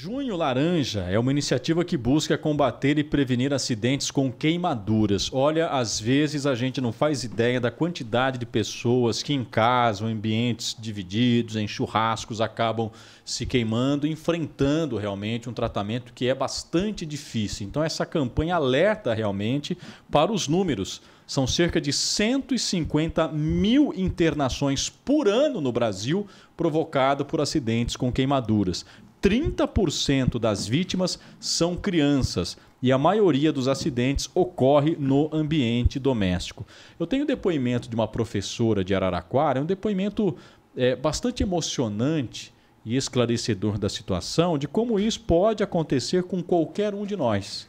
Junho Laranja é uma iniciativa que busca combater e prevenir acidentes com queimaduras. Olha, às vezes a gente não faz ideia da quantidade de pessoas que em casa, em ambientes divididos, em churrascos, acabam se queimando, enfrentando realmente um tratamento que é bastante difícil. Então, essa campanha alerta realmente para os números. São cerca de 150 mil internações por ano no Brasil provocado por acidentes com queimaduras. 30% das vítimas são crianças e a maioria dos acidentes ocorre no ambiente doméstico. Eu tenho depoimento de uma professora de Araraquara, é um depoimento é, bastante emocionante e esclarecedor da situação de como isso pode acontecer com qualquer um de nós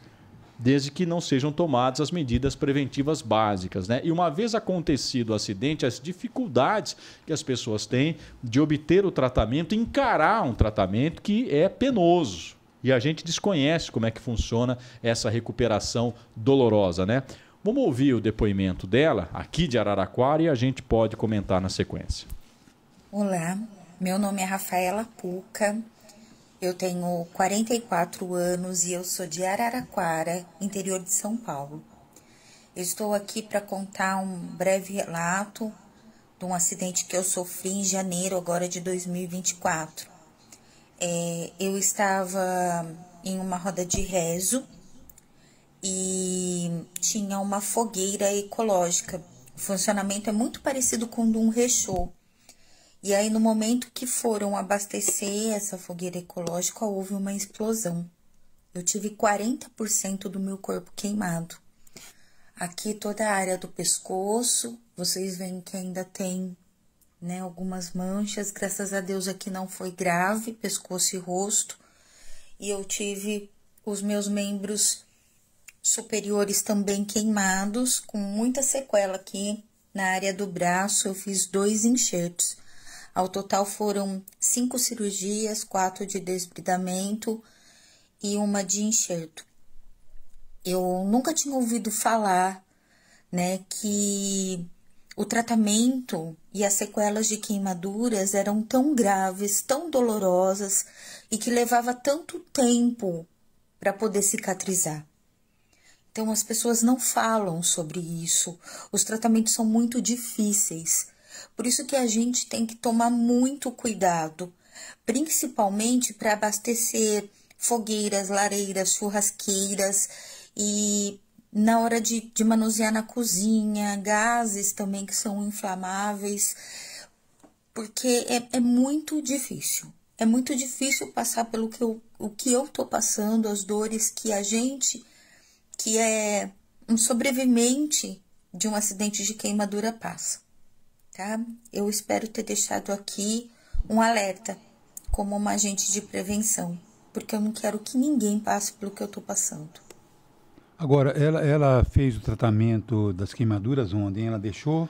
desde que não sejam tomadas as medidas preventivas básicas. Né? E uma vez acontecido o acidente, as dificuldades que as pessoas têm de obter o tratamento, encarar um tratamento que é penoso. E a gente desconhece como é que funciona essa recuperação dolorosa, né? Vamos ouvir o depoimento dela aqui de Araraquara e a gente pode comentar na sequência. Olá, meu nome é Rafaela Puca, eu tenho 44 anos e eu sou de Araraquara, interior de São Paulo. Eu estou aqui para contar um breve relato de um acidente que eu sofri em janeiro agora de 2024. É, eu estava em uma roda de rezo e tinha uma fogueira ecológica. O funcionamento é muito parecido com o de um rechô. E aí, no momento que foram abastecer essa fogueira ecológica, houve uma explosão. Eu tive 40% do meu corpo queimado. Aqui toda a área do pescoço, vocês veem que ainda tem, né, algumas manchas. Graças a Deus aqui não foi grave, pescoço e rosto. E eu tive os meus membros superiores também queimados, com muita sequela aqui na área do braço. Eu fiz dois enxertos. Ao total foram cinco cirurgias, quatro de desbridamento e uma de enxerto. Eu nunca tinha ouvido falar, né, que o tratamento e as sequelas de queimaduras eram tão graves, tão dolorosas e que levava tanto tempo para poder cicatrizar. Então as pessoas não falam sobre isso. Os tratamentos são muito difíceis. Por isso que a gente tem que tomar muito cuidado, principalmente para abastecer fogueiras, lareiras, churrasqueiras e na hora de, de manusear na cozinha, gases também que são inflamáveis, porque é, é muito difícil. É muito difícil passar pelo que eu, o que eu tô passando, as dores que a gente, que é um sobrevivente de um acidente de queimadura, passa tá? Eu espero ter deixado aqui um alerta como uma agente de prevenção, porque eu não quero que ninguém passe pelo que eu estou passando. Agora, ela, ela fez o tratamento das queimaduras ontem, ela deixou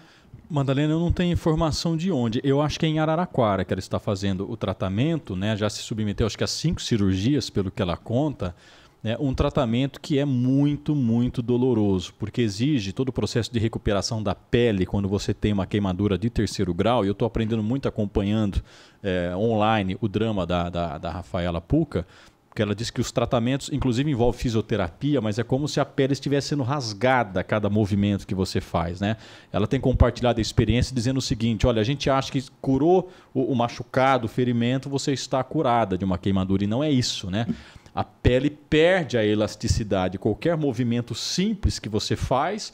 Madalena, eu não tenho informação de onde. Eu acho que é em Araraquara que ela está fazendo o tratamento, né? Já se submeteu, acho que a cinco cirurgias, pelo que ela conta né, um tratamento que é muito, muito doloroso, porque exige todo o processo de recuperação da pele quando você tem uma queimadura de terceiro grau. E eu estou aprendendo muito acompanhando é, online o drama da, da, da Rafaela Puca, porque ela diz que os tratamentos, inclusive, envolvem fisioterapia, mas é como se a pele estivesse sendo rasgada a cada movimento que você faz, né? Ela tem compartilhado a experiência dizendo o seguinte: olha, a gente acha que curou o, o machucado, o ferimento, você está curada de uma queimadura, e não é isso, né? A pele perde a elasticidade. Qualquer movimento simples que você faz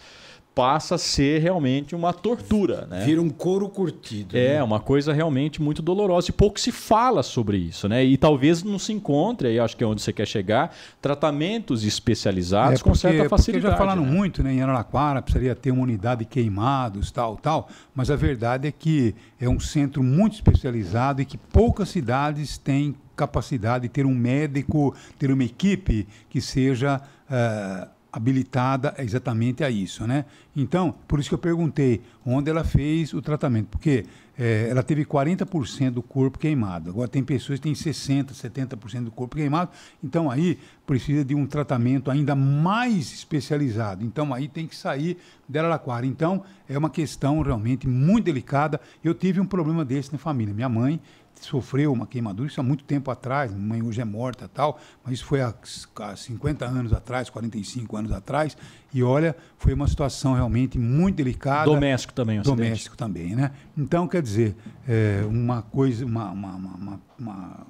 passa a ser realmente uma tortura. Né? Vira um couro curtido. É, né? uma coisa realmente muito dolorosa. E pouco se fala sobre isso, né? E talvez não se encontre, aí acho que é onde você quer chegar, tratamentos especializados é, porque, com certa facilidade. Porque já falaram né? muito, né? Em Araraquara precisaria ter uma unidade de queimados, tal, tal. Mas a verdade é que é um centro muito especializado e que poucas cidades têm capacidade, ter um médico, ter uma equipe que seja eh, habilitada exatamente a isso, né? Então, por isso que eu perguntei onde ela fez o tratamento, porque eh, ela teve 40% do corpo queimado. Agora tem pessoas que têm 60, 70% do corpo queimado. Então aí precisa de um tratamento ainda mais especializado. Então aí tem que sair da Araraquara. Então é uma questão realmente muito delicada. Eu tive um problema desse na família. Minha mãe sofreu uma queimadura, isso há muito tempo atrás, minha mãe hoje é morta tal, mas isso foi há 50 anos atrás, 45 anos atrás, e olha, foi uma situação realmente muito delicada. Doméstico também, o Doméstico acidente. também, né? Então, quer dizer, é, uma coisa, uma, uma, uma, uma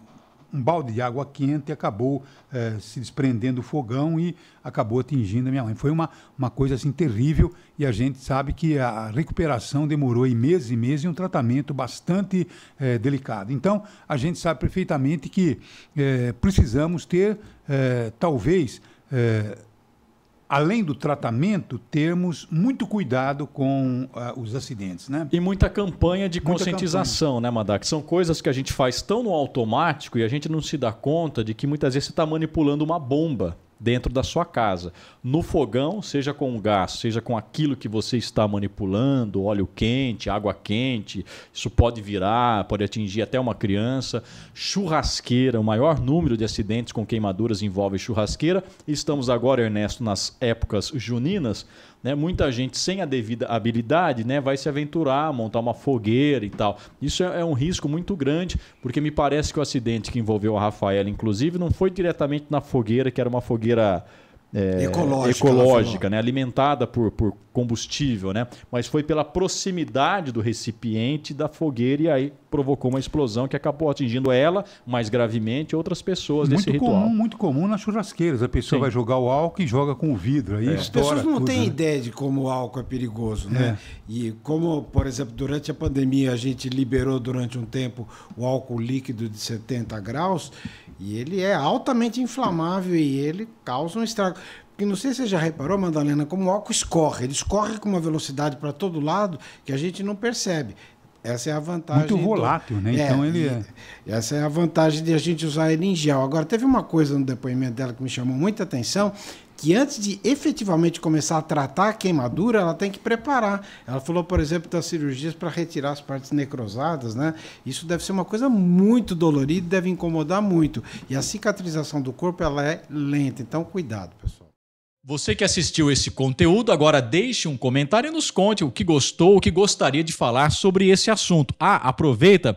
um balde de água quente acabou é, se desprendendo o fogão e acabou atingindo a minha mãe. Foi uma, uma coisa assim terrível e a gente sabe que a recuperação demorou em meses e meses e um tratamento bastante é, delicado. Então, a gente sabe perfeitamente que é, precisamos ter, talvez, além do tratamento, termos muito cuidado com uh, os acidentes. Né? E muita campanha de muita conscientização, campanha. né, Madak? São coisas que a gente faz tão no automático e a gente não se dá conta de que muitas vezes você está manipulando uma bomba dentro da sua casa. No fogão, seja com gás, seja com aquilo que você está manipulando, óleo quente, água quente, isso pode virar, pode atingir até uma criança. Churrasqueira, o maior número de acidentes com queimaduras envolve churrasqueira. Estamos agora, Ernesto, nas épocas juninas. Né? Muita gente sem a devida habilidade né, vai se aventurar, montar uma fogueira e tal. Isso é, é um risco muito grande, porque me parece que o acidente que envolveu a Rafaela, inclusive, não foi diretamente na fogueira, que era uma fogueira é, ecológica, ecológica né? alimentada por, por combustível, né? mas foi pela proximidade do recipiente da fogueira e aí provocou uma explosão que acabou atingindo ela, mais gravemente, outras pessoas muito nesse comum, ritual. Muito comum nas churrasqueiras. A pessoa Sim. vai jogar o álcool e joga com o vidro. Aí é. As pessoas não têm né? ideia de como o álcool é perigoso. Né? É. E como, por exemplo, durante a pandemia a gente liberou durante um tempo o álcool líquido de 70 graus e ele é altamente inflamável e ele causa um estrago. Porque não sei se você já reparou, Madalena, como o álcool escorre. Ele escorre com uma velocidade para todo lado que a gente não percebe. Essa é a vantagem. Muito volátil, do... né? Então é, então ele é. Essa é a vantagem de a gente usar ele em gel. Agora, teve uma coisa no depoimento dela que me chamou muita atenção, que antes de efetivamente começar a tratar a queimadura, ela tem que preparar. Ela falou, por exemplo, das cirurgias para retirar as partes necrosadas, né? Isso deve ser uma coisa muito dolorida, deve incomodar muito. E a cicatrização do corpo ela é lenta, então cuidado, pessoal. Você que assistiu esse conteúdo, agora deixe um comentário e nos conte o que gostou, o que gostaria de falar sobre esse assunto. Ah, aproveita,